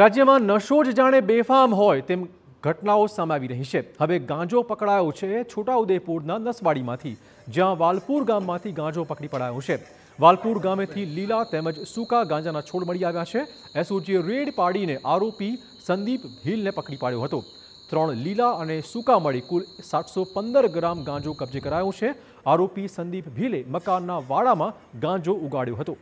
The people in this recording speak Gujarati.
રાજ્યમાં નશો જ જાણે બેફામ હોય તેમ ઘટનાઓ સામે આવી રહી છે હવે ગાંજો પકડાયો છે છોટાઉદેપુરના નસવાડીમાંથી જ્યાં વાલપુર ગામમાંથી ગાંજો પકડી પડાયો છે વાલપુર ગામેથી લીલા તેમજ સૂકા ગાંજાના છોડ મળી આવ્યા છે એસઓજીએ રેડ પાડીને આરોપી સંદીપ ભીલને પકડી પાડ્યો હતો ત્રણ લીલા અને સૂકા મળી કુલ સાતસો પંદર ગ્રામ ગાંજો કબજે કરાયો છે આરોપી સંદીપ ભીલે મકાનના વાડામાં ગાંજો ઉગાડ્યો હતો